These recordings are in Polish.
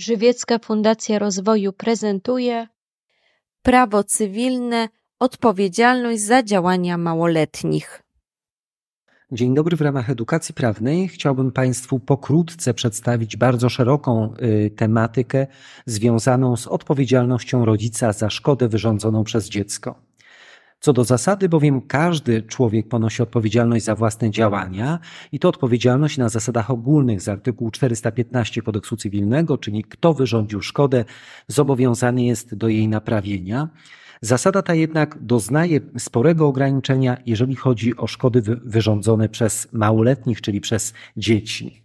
Żywiecka Fundacja Rozwoju prezentuje Prawo cywilne odpowiedzialność za działania małoletnich. Dzień dobry. W ramach edukacji prawnej chciałbym Państwu pokrótce przedstawić bardzo szeroką y, tematykę związaną z odpowiedzialnością rodzica za szkodę wyrządzoną przez dziecko. Co do zasady bowiem każdy człowiek ponosi odpowiedzialność za własne działania i to odpowiedzialność na zasadach ogólnych z artykułu 415 kodeksu cywilnego, czyli kto wyrządził szkodę, zobowiązany jest do jej naprawienia. Zasada ta jednak doznaje sporego ograniczenia, jeżeli chodzi o szkody wyrządzone przez małoletnich, czyli przez dzieci.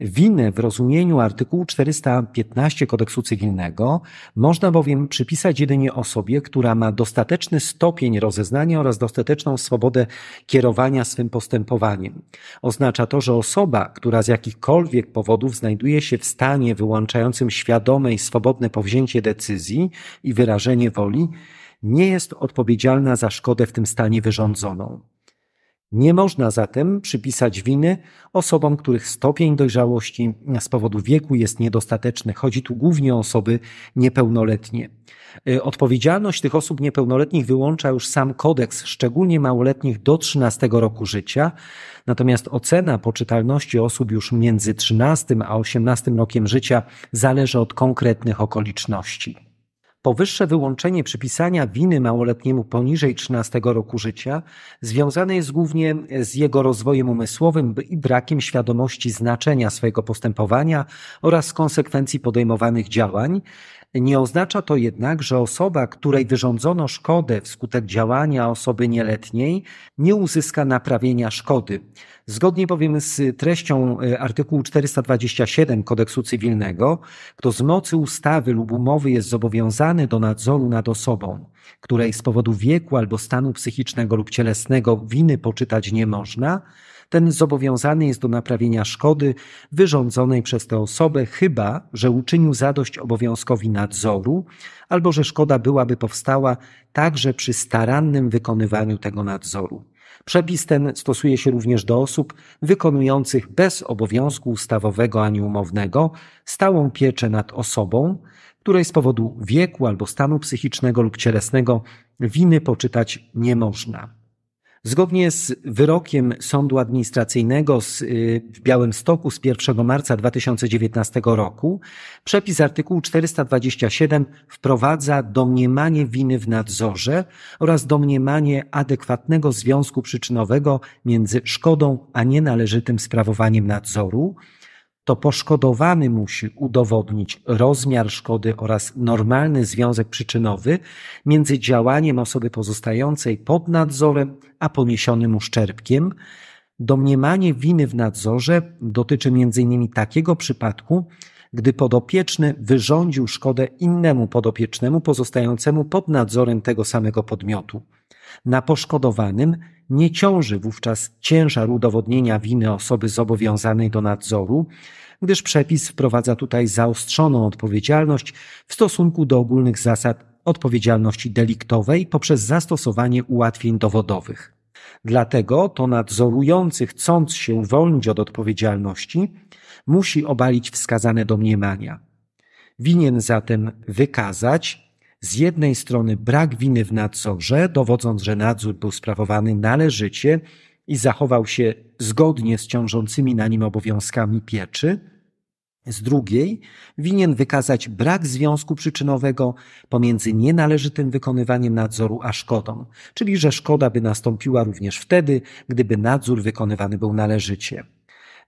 Winę w rozumieniu artykułu 415 kodeksu cywilnego można bowiem przypisać jedynie osobie, która ma dostateczny stopień rozeznania oraz dostateczną swobodę kierowania swym postępowaniem. Oznacza to, że osoba, która z jakichkolwiek powodów znajduje się w stanie wyłączającym świadome i swobodne powzięcie decyzji i wyrażenie woli, nie jest odpowiedzialna za szkodę w tym stanie wyrządzoną. Nie można zatem przypisać winy osobom, których stopień dojrzałości z powodu wieku jest niedostateczny. Chodzi tu głównie o osoby niepełnoletnie. Y, odpowiedzialność tych osób niepełnoletnich wyłącza już sam kodeks, szczególnie małoletnich do 13 roku życia. Natomiast ocena poczytalności osób już między 13 a 18 rokiem życia zależy od konkretnych okoliczności. Powyższe wyłączenie przypisania winy małoletniemu poniżej 13 roku życia związane jest głównie z jego rozwojem umysłowym i brakiem świadomości znaczenia swojego postępowania oraz konsekwencji podejmowanych działań, nie oznacza to jednak, że osoba, której wyrządzono szkodę wskutek działania osoby nieletniej, nie uzyska naprawienia szkody. Zgodnie bowiem z treścią e, artykułu 427 kodeksu cywilnego, kto z mocy ustawy lub umowy jest zobowiązany do nadzoru nad osobą, której z powodu wieku albo stanu psychicznego lub cielesnego winy poczytać nie można, ten zobowiązany jest do naprawienia szkody wyrządzonej przez tę osobę, chyba że uczynił zadość obowiązkowi nadzoru, albo że szkoda byłaby powstała także przy starannym wykonywaniu tego nadzoru. Przepis ten stosuje się również do osób wykonujących bez obowiązku ustawowego ani umownego stałą pieczę nad osobą, której z powodu wieku albo stanu psychicznego lub cielesnego winy poczytać nie można. Zgodnie z wyrokiem Sądu Administracyjnego z, y, w stoku z 1 marca 2019 roku przepis artykułu 427 wprowadza domniemanie winy w nadzorze oraz domniemanie adekwatnego związku przyczynowego między szkodą a nienależytym sprawowaniem nadzoru to poszkodowany musi udowodnić rozmiar szkody oraz normalny związek przyczynowy między działaniem osoby pozostającej pod nadzorem a poniesionym uszczerbkiem. Domniemanie winy w nadzorze dotyczy m.in. takiego przypadku, gdy podopieczny wyrządził szkodę innemu podopiecznemu pozostającemu pod nadzorem tego samego podmiotu. Na poszkodowanym nie ciąży wówczas ciężar udowodnienia winy osoby zobowiązanej do nadzoru, gdyż przepis wprowadza tutaj zaostrzoną odpowiedzialność w stosunku do ogólnych zasad odpowiedzialności deliktowej poprzez zastosowanie ułatwień dowodowych. Dlatego to nadzorujący, chcąc się uwolnić od odpowiedzialności, musi obalić wskazane domniemania. Winien zatem wykazać, z jednej strony brak winy w nadzorze, dowodząc, że nadzór był sprawowany należycie i zachował się zgodnie z ciążącymi na nim obowiązkami pieczy, z drugiej winien wykazać brak związku przyczynowego pomiędzy nienależytym wykonywaniem nadzoru a szkodą, czyli że szkoda by nastąpiła również wtedy, gdyby nadzór wykonywany był należycie.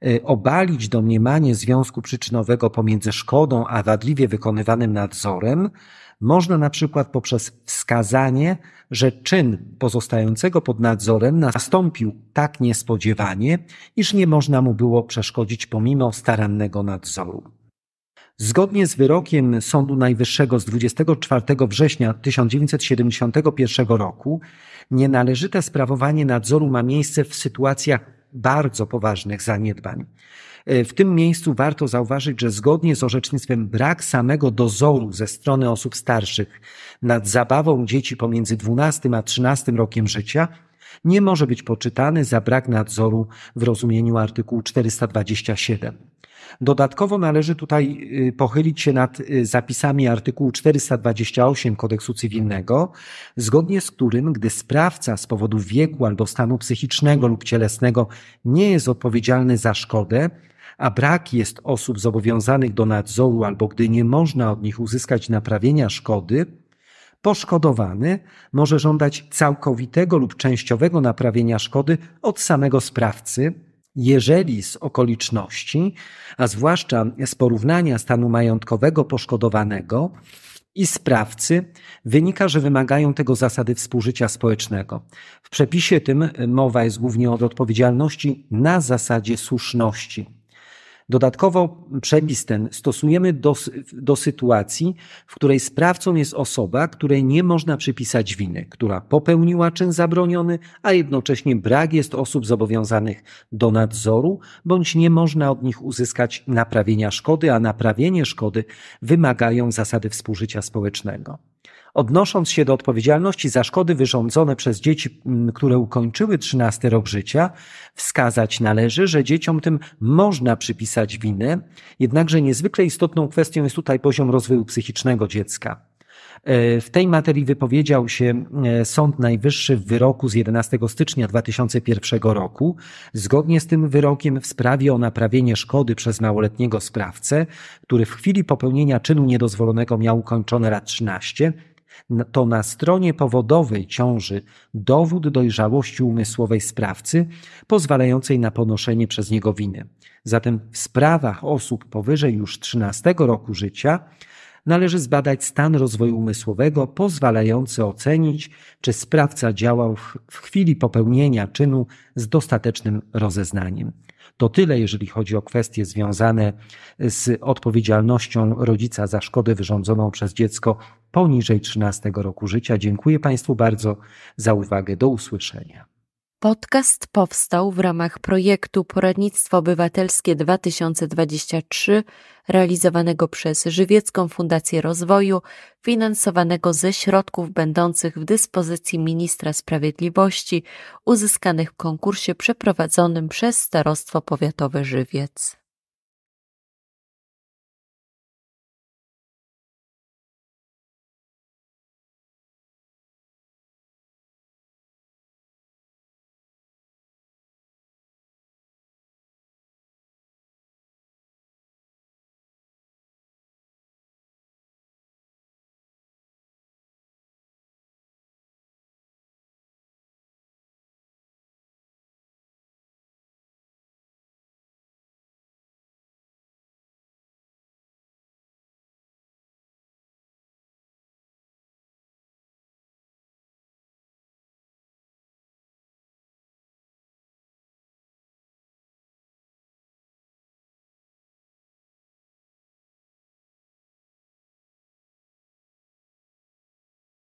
E, obalić domniemanie związku przyczynowego pomiędzy szkodą a wadliwie wykonywanym nadzorem można na przykład poprzez wskazanie, że czyn pozostającego pod nadzorem nastąpił tak niespodziewanie, iż nie można mu było przeszkodzić pomimo starannego nadzoru. Zgodnie z wyrokiem Sądu Najwyższego z 24 września 1971 roku, nienależyte sprawowanie nadzoru ma miejsce w sytuacjach bardzo poważnych zaniedbań. E, w tym miejscu warto zauważyć, że zgodnie z orzecznictwem brak samego dozoru ze strony osób starszych nad zabawą dzieci pomiędzy 12 a 13 rokiem życia nie może być poczytany za brak nadzoru w rozumieniu artykułu 427. Dodatkowo należy tutaj y, pochylić się nad y, zapisami artykułu 428 kodeksu cywilnego, zgodnie z którym, gdy sprawca z powodu wieku albo stanu psychicznego lub cielesnego nie jest odpowiedzialny za szkodę, a brak jest osób zobowiązanych do nadzoru albo gdy nie można od nich uzyskać naprawienia szkody, poszkodowany może żądać całkowitego lub częściowego naprawienia szkody od samego sprawcy, jeżeli z okoliczności, a zwłaszcza z porównania stanu majątkowego poszkodowanego i sprawcy, wynika, że wymagają tego zasady współżycia społecznego. W przepisie tym mowa jest głównie o odpowiedzialności na zasadzie słuszności. Dodatkowo przepis ten stosujemy do, do sytuacji, w której sprawcą jest osoba, której nie można przypisać winy, która popełniła czyn zabroniony, a jednocześnie brak jest osób zobowiązanych do nadzoru, bądź nie można od nich uzyskać naprawienia szkody, a naprawienie szkody wymagają zasady współżycia społecznego. Odnosząc się do odpowiedzialności za szkody wyrządzone przez dzieci, które ukończyły 13 rok życia, wskazać należy, że dzieciom tym można przypisać winę, jednakże niezwykle istotną kwestią jest tutaj poziom rozwoju psychicznego dziecka. E, w tej materii wypowiedział się e, Sąd Najwyższy w wyroku z 11 stycznia 2001 roku. Zgodnie z tym wyrokiem w sprawie o naprawienie szkody przez małoletniego sprawcę, który w chwili popełnienia czynu niedozwolonego miał ukończone lat 13, to na stronie powodowej ciąży dowód dojrzałości umysłowej sprawcy, pozwalającej na ponoszenie przez niego winy. Zatem w sprawach osób powyżej już 13 roku życia należy zbadać stan rozwoju umysłowego pozwalający ocenić, czy sprawca działał w chwili popełnienia czynu z dostatecznym rozeznaniem. To tyle, jeżeli chodzi o kwestie związane z odpowiedzialnością rodzica za szkodę wyrządzoną przez dziecko poniżej 13 roku życia. Dziękuję Państwu bardzo za uwagę. Do usłyszenia. Podcast powstał w ramach projektu Poradnictwo Obywatelskie 2023, realizowanego przez Żywiecką Fundację Rozwoju, finansowanego ze środków będących w dyspozycji Ministra Sprawiedliwości, uzyskanych w konkursie przeprowadzonym przez Starostwo Powiatowe Żywiec.